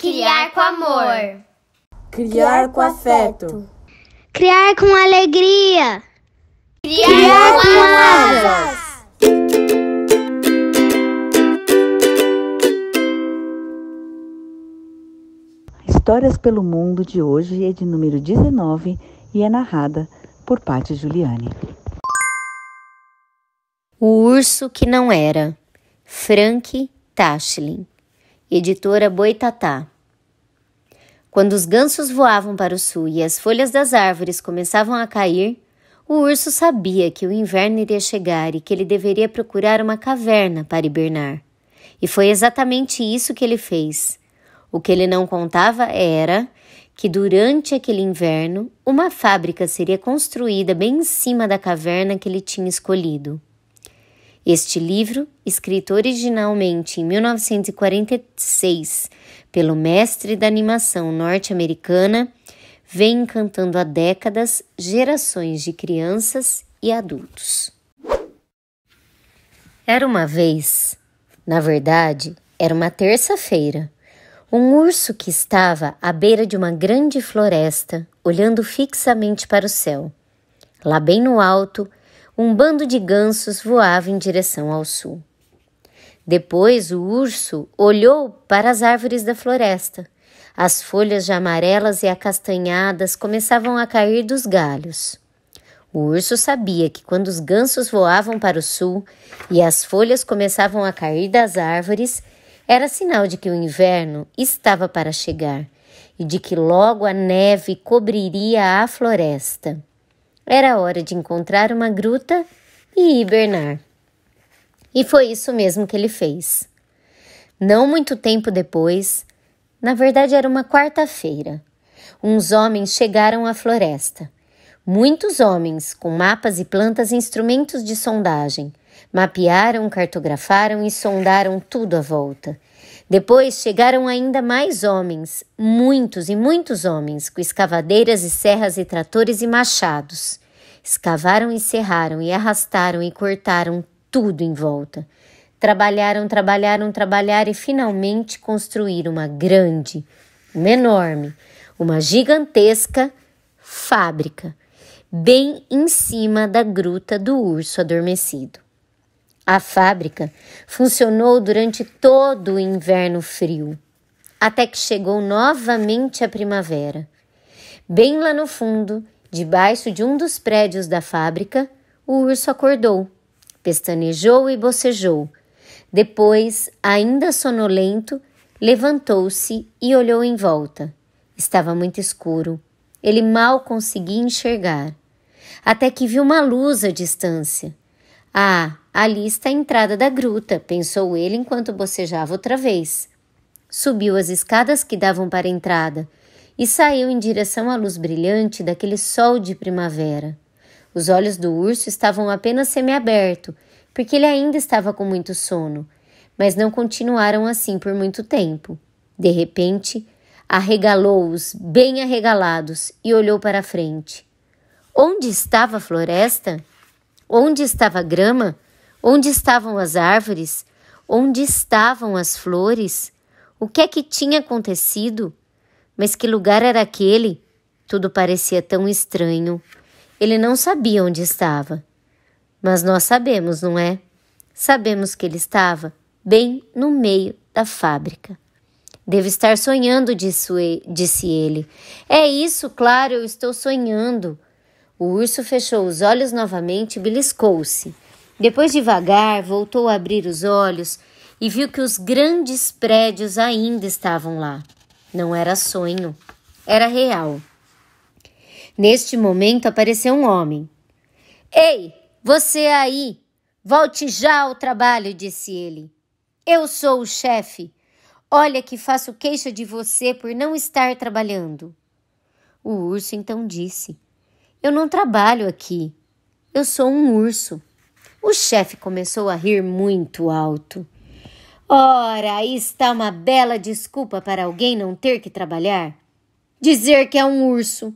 Criar com amor. Criar com afeto. Criar com alegria. Criar, Criar com, asas. Histórias pelo Mundo de hoje é de número 19 e é narrada por Paty Giuliani. O Urso que Não Era, Frank Tashlin, editora Boitatá. Quando os gansos voavam para o sul e as folhas das árvores começavam a cair, o urso sabia que o inverno iria chegar e que ele deveria procurar uma caverna para hibernar. E foi exatamente isso que ele fez. O que ele não contava era que durante aquele inverno uma fábrica seria construída bem em cima da caverna que ele tinha escolhido. Este livro, escrito originalmente em 1946 pelo mestre da animação norte-americana, vem encantando há décadas gerações de crianças e adultos. Era uma vez, na verdade, era uma terça-feira, um urso que estava à beira de uma grande floresta, olhando fixamente para o céu. Lá bem no alto, um bando de gansos voava em direção ao sul. Depois o urso olhou para as árvores da floresta. As folhas já amarelas e acastanhadas começavam a cair dos galhos. O urso sabia que quando os gansos voavam para o sul e as folhas começavam a cair das árvores, era sinal de que o inverno estava para chegar e de que logo a neve cobriria a floresta. Era hora de encontrar uma gruta e hibernar. E foi isso mesmo que ele fez. Não muito tempo depois, na verdade era uma quarta-feira, uns homens chegaram à floresta. Muitos homens, com mapas e plantas e instrumentos de sondagem, mapearam, cartografaram e sondaram tudo à volta. Depois chegaram ainda mais homens, muitos e muitos homens, com escavadeiras e serras e tratores e machados. Escavaram e serraram, e arrastaram e cortaram tudo em volta. Trabalharam, trabalharam, trabalharam e finalmente construíram uma grande, uma enorme, uma gigantesca fábrica, bem em cima da gruta do urso adormecido. A fábrica funcionou durante todo o inverno frio, até que chegou novamente a primavera. Bem lá no fundo, Debaixo de um dos prédios da fábrica, o urso acordou, pestanejou e bocejou. Depois, ainda sonolento, levantou-se e olhou em volta. Estava muito escuro. Ele mal conseguia enxergar. Até que viu uma luz à distância. Ah, ali está a entrada da gruta, pensou ele enquanto bocejava outra vez. Subiu as escadas que davam para a entrada e saiu em direção à luz brilhante daquele sol de primavera. Os olhos do urso estavam apenas semiaberto, porque ele ainda estava com muito sono, mas não continuaram assim por muito tempo. De repente, arregalou-os, bem arregalados, e olhou para a frente. Onde estava a floresta? Onde estava a grama? Onde estavam as árvores? Onde estavam as flores? O que é que tinha acontecido? Mas que lugar era aquele? Tudo parecia tão estranho. Ele não sabia onde estava. Mas nós sabemos, não é? Sabemos que ele estava bem no meio da fábrica. Devo estar sonhando, disse ele. É isso, claro, eu estou sonhando. O urso fechou os olhos novamente e beliscou-se. Depois, devagar, voltou a abrir os olhos e viu que os grandes prédios ainda estavam lá. Não era sonho, era real. Neste momento apareceu um homem. Ei, você aí! Volte já ao trabalho, disse ele. Eu sou o chefe. Olha que faço queixa de você por não estar trabalhando. O urso então disse: Eu não trabalho aqui. Eu sou um urso. O chefe começou a rir muito alto. Ora, aí está uma bela desculpa para alguém não ter que trabalhar. Dizer que é um urso.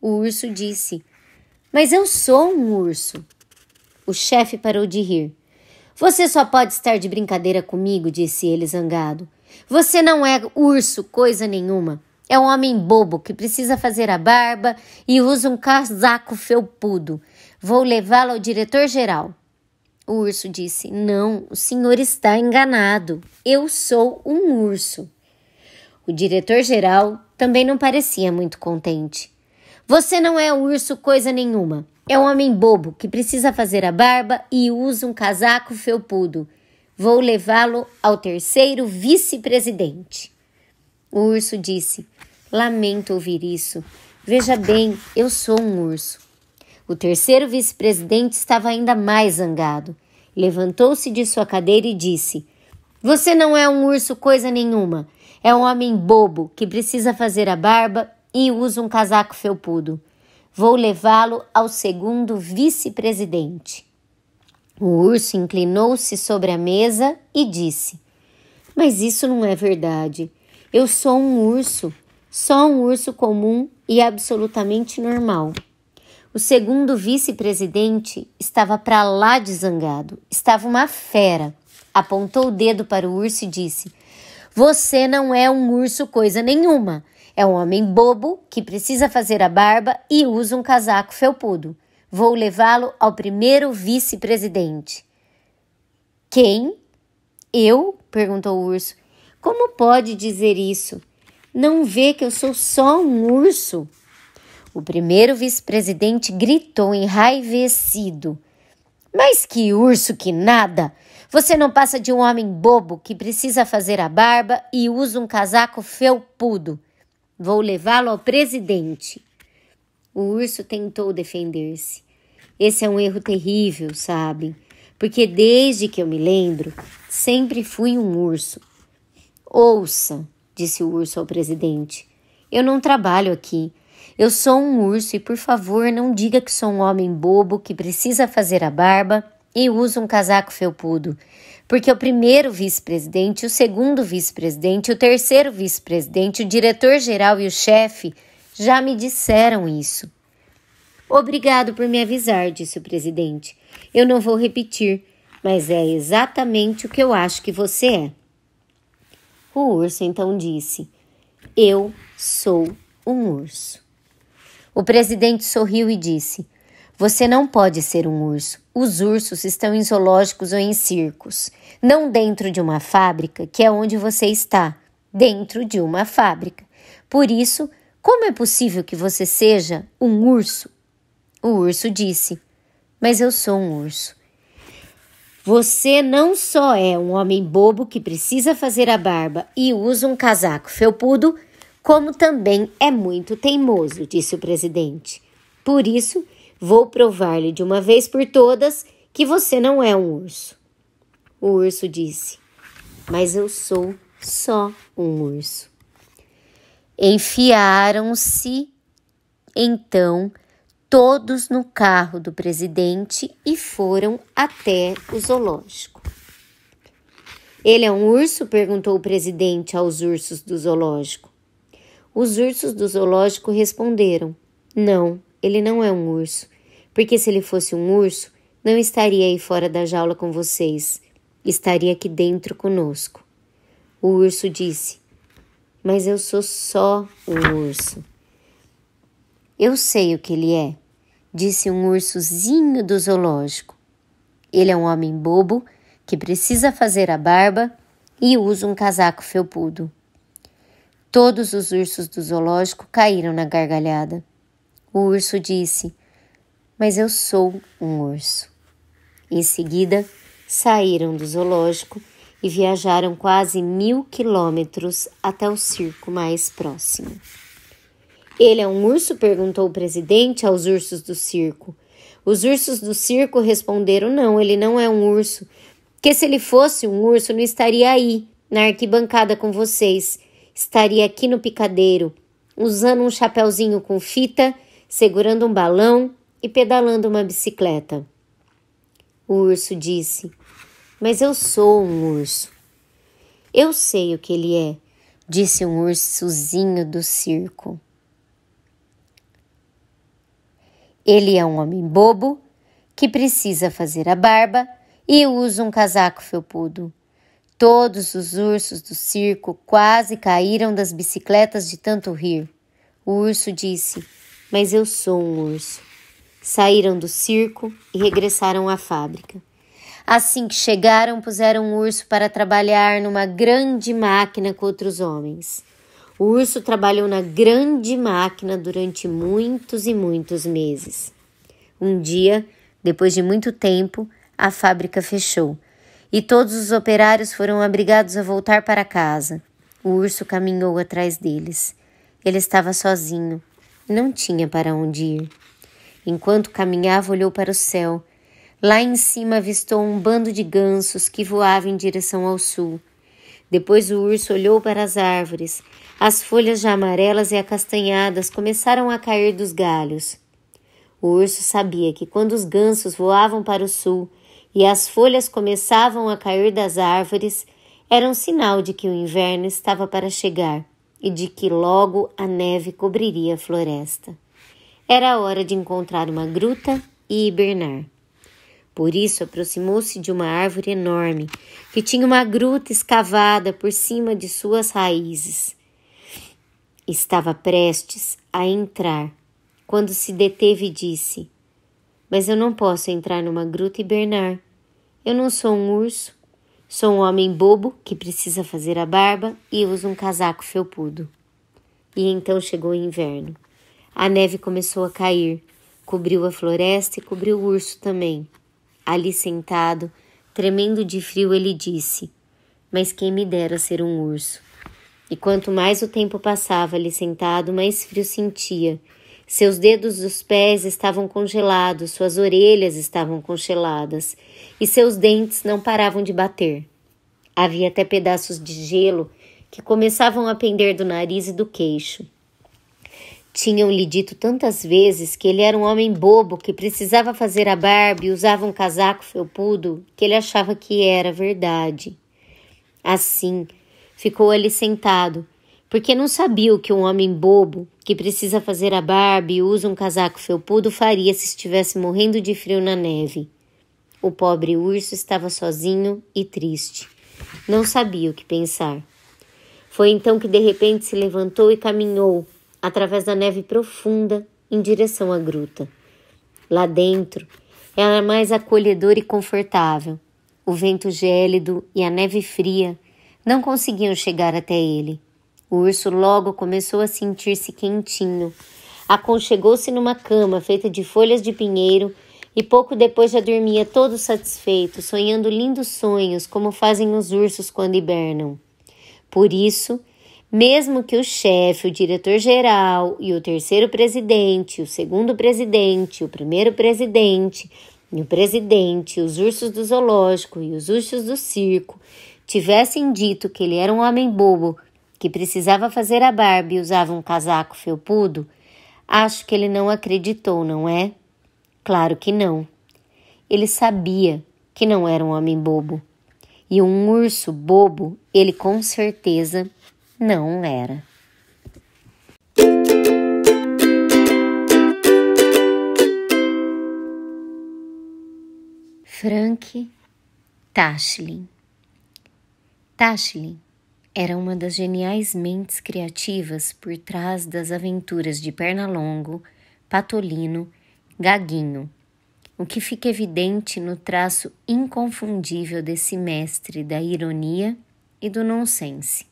O urso disse: Mas eu sou um urso. O chefe parou de rir. Você só pode estar de brincadeira comigo, disse ele zangado. Você não é urso, coisa nenhuma. É um homem bobo que precisa fazer a barba e usa um casaco felpudo. Vou levá-lo ao diretor-geral. O urso disse: Não, o senhor está enganado. Eu sou um urso. O diretor-geral também não parecia muito contente. Você não é urso coisa nenhuma. É um homem bobo que precisa fazer a barba e usa um casaco felpudo. Vou levá-lo ao terceiro vice-presidente. O urso disse: Lamento ouvir isso. Veja bem, eu sou um urso. O terceiro vice-presidente estava ainda mais zangado. Levantou-se de sua cadeira e disse: Você não é um urso coisa nenhuma. É um homem bobo que precisa fazer a barba e usa um casaco felpudo. Vou levá-lo ao segundo vice-presidente. O urso inclinou-se sobre a mesa e disse: Mas isso não é verdade. Eu sou um urso, só um urso comum e absolutamente normal. O segundo vice-presidente estava para lá de zangado, estava uma fera. Apontou o dedo para o urso e disse: Você não é um urso coisa nenhuma. É um homem bobo que precisa fazer a barba e usa um casaco felpudo. Vou levá-lo ao primeiro vice-presidente. Quem? Eu? perguntou o urso. Como pode dizer isso? Não vê que eu sou só um urso? O primeiro vice-presidente gritou enraivecido: Mas que urso que nada! Você não passa de um homem bobo que precisa fazer a barba e usa um casaco felpudo. Vou levá-lo ao presidente. O urso tentou defender-se. Esse é um erro terrível, sabe, Porque desde que eu me lembro, sempre fui um urso. Ouça, disse o urso ao presidente, eu não trabalho aqui. Eu sou um urso e, por favor, não diga que sou um homem bobo que precisa fazer a barba e usa um casaco felpudo. Porque o primeiro vice-presidente, o segundo vice-presidente, o terceiro vice-presidente, o diretor-geral e o chefe já me disseram isso. Obrigado por me avisar, disse o presidente. Eu não vou repetir, mas é exatamente o que eu acho que você é. O urso então disse: Eu sou um urso. O presidente sorriu e disse: Você não pode ser um urso. Os ursos estão em zoológicos ou em circos, não dentro de uma fábrica, que é onde você está, dentro de uma fábrica. Por isso, como é possível que você seja um urso? O urso disse: Mas eu sou um urso. Você não só é um homem bobo que precisa fazer a barba e usa um casaco felpudo, como também é muito teimoso, disse o presidente. Por isso, vou provar-lhe de uma vez por todas que você não é um urso. O urso disse: Mas eu sou só um urso. Enfiaram-se então todos no carro do presidente e foram até o zoológico. Ele é um urso? perguntou o presidente aos ursos do zoológico. Os ursos do zoológico responderam: Não, ele não é um urso, porque se ele fosse um urso, não estaria aí fora da jaula com vocês, estaria aqui dentro conosco. O urso disse: Mas eu sou só um urso. Eu sei o que ele é, disse um ursozinho do zoológico. Ele é um homem bobo que precisa fazer a barba e usa um casaco felpudo. Todos os ursos do zoológico caíram na gargalhada. O urso disse: Mas eu sou um urso. Em seguida, saíram do zoológico e viajaram quase mil quilômetros até o circo mais próximo. Ele é um urso? perguntou o presidente aos ursos do circo. Os ursos do circo responderam: Não, ele não é um urso. Que se ele fosse um urso, não estaria aí, na arquibancada com vocês, estaria aqui no picadeiro, usando um chapéuzinho com fita, segurando um balão e pedalando uma bicicleta. O urso disse: Mas eu sou um urso. Eu sei o que ele é, disse um ursozinho do circo. Ele é um homem bobo que precisa fazer a barba e usa um casaco felpudo. Todos os ursos do circo quase caíram das bicicletas de tanto rir. O urso disse: Mas eu sou um urso. Saíram do circo e regressaram à fábrica. Assim que chegaram, puseram um urso para trabalhar numa grande máquina com outros homens. O urso trabalhou na grande máquina durante muitos e muitos meses. Um dia, depois de muito tempo, a fábrica fechou e todos os operários foram obrigados a voltar para casa. O urso caminhou atrás deles. Ele estava sozinho, não tinha para onde ir. Enquanto caminhava, olhou para o céu. Lá em cima avistou um bando de gansos que voava em direção ao sul. Depois o urso olhou para as árvores. As folhas já amarelas e acastanhadas começaram a cair dos galhos. O urso sabia que quando os gansos voavam para o sul, e as folhas começavam a cair das árvores, era um sinal de que o inverno estava para chegar e de que logo a neve cobriria a floresta. Era a hora de encontrar uma gruta e hibernar. Por isso, aproximou-se de uma árvore enorme que tinha uma gruta escavada por cima de suas raízes. Estava prestes a entrar quando se deteve e disse: Mas eu não posso entrar numa gruta e hibernar. Eu não sou um urso, sou um homem bobo que precisa fazer a barba e usa um casaco felpudo. E então chegou o inverno. A neve começou a cair, cobriu a floresta e cobriu o urso também. Ali sentado, tremendo de frio, ele disse: Mas quem me dera ser um urso? E quanto mais o tempo passava ali sentado, mais frio sentia seus dedos dos pés estavam congelados, suas orelhas estavam congeladas e seus dentes não paravam de bater. Havia até pedaços de gelo que começavam a pender do nariz e do queixo. Tinham-lhe dito tantas vezes que ele era um homem bobo que precisava fazer a barba e usava um casaco felpudo que ele achava que era verdade. Assim, ficou ali sentado, porque não sabia o que um homem bobo que precisa fazer a barba e usa um casaco felpudo faria se estivesse morrendo de frio na neve. O pobre urso estava sozinho e triste. Não sabia o que pensar. Foi então que de repente se levantou e caminhou através da neve profunda em direção à gruta. Lá dentro era mais acolhedor e confortável. O vento gélido e a neve fria não conseguiam chegar até ele. O urso logo começou a sentir-se quentinho. Aconchegou-se numa cama feita de folhas de pinheiro e pouco depois já dormia todo satisfeito, sonhando lindos sonhos, como fazem os ursos quando hibernam. Por isso, mesmo que o chefe, o diretor-geral e o terceiro presidente, o segundo presidente, o primeiro presidente e o presidente, os ursos do zoológico e os ursos do circo tivessem dito que ele era um homem bobo que precisava fazer a barba e usava um casaco felpudo, acho que ele não acreditou, não é? Claro que não. Ele sabia que não era um homem bobo. E um urso bobo, ele com certeza não era. Frank Tashlin. Tashlin era uma das geniais mentes criativas por trás das aventuras de Pernalongo, Patolino, Gaguinho, o que fica evidente no traço inconfundível desse mestre da ironia e do nonsense.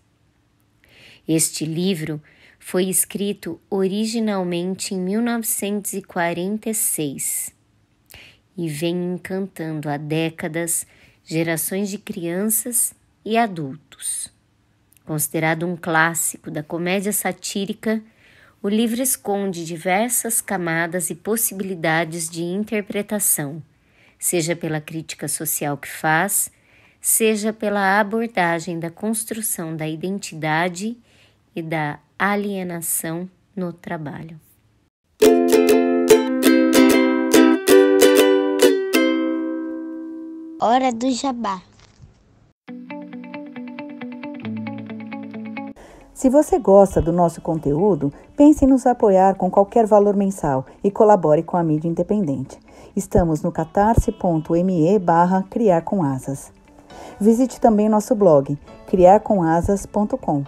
Este livro foi escrito originalmente em 1946 e vem encantando há décadas gerações de crianças e adultos. Considerado um clássico da comédia satírica, o livro esconde diversas camadas e possibilidades de interpretação, seja pela crítica social que faz, seja pela abordagem da construção da identidade e da alienação no trabalho. Hora do Jabá. Se você gosta do nosso conteúdo, pense em nos apoiar com qualquer valor mensal e colabore com a mídia independente. Estamos no catarse.me barra Criar com Asas. Visite também nosso blog criarcomasas.com.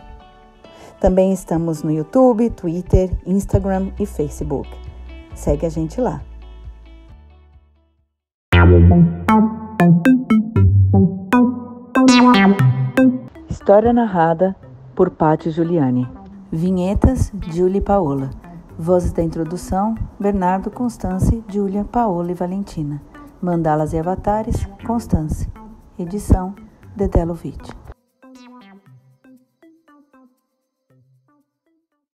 Também estamos no YouTube, Twitter, Instagram e Facebook. Segue a gente lá. História narrada por Patti Giuliani. Vinhetas, Giulia Paola. Vozes da introdução, Bernardo, Constance, Giulia, Paola e Valentina. Mandalas e avatares, Constance. Edição, Dedelovitch.